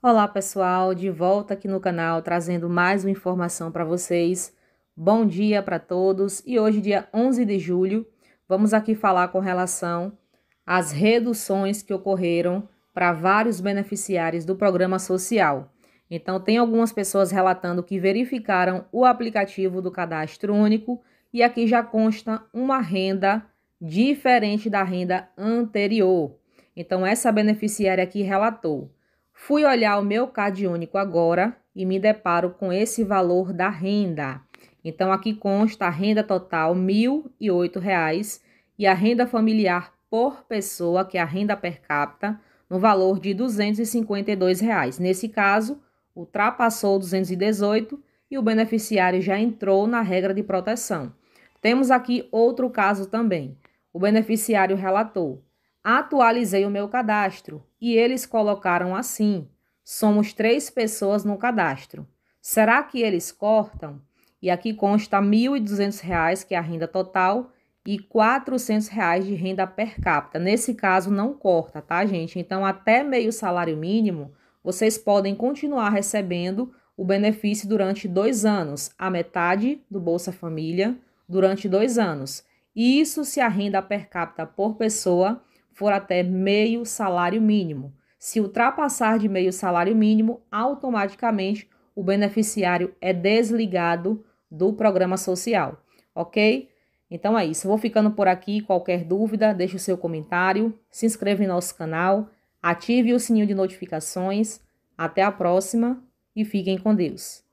Olá pessoal, de volta aqui no canal trazendo mais uma informação para vocês. Bom dia para todos e hoje, dia 11 de julho, vamos aqui falar com relação às reduções que ocorreram para vários beneficiários do programa social. Então, tem algumas pessoas relatando que verificaram o aplicativo do cadastro único e aqui já consta uma renda diferente da renda anterior. Então, essa beneficiária aqui relatou Fui olhar o meu CAD único agora e me deparo com esse valor da renda. Então, aqui consta a renda total R$ 1.008 e a renda familiar por pessoa, que é a renda per capita, no valor de R$ 252. Reais. Nesse caso, ultrapassou 218 e o beneficiário já entrou na regra de proteção. Temos aqui outro caso também. O beneficiário relatou: Atualizei o meu cadastro e eles colocaram assim: somos três pessoas no cadastro. Será que eles cortam? E aqui consta R$ 1.200, que é a renda total, e R$ reais de renda per capita. Nesse caso, não corta, tá, gente? Então, até meio salário mínimo, vocês podem continuar recebendo o benefício durante dois anos, a metade do Bolsa Família durante dois anos. Isso se a renda per capita por pessoa for até meio salário mínimo. Se ultrapassar de meio salário mínimo, automaticamente o beneficiário é desligado do programa social, ok? Então é isso, vou ficando por aqui. Qualquer dúvida, deixe o seu comentário, se inscreva em nosso canal, ative o sininho de notificações. Até a próxima e fiquem com Deus.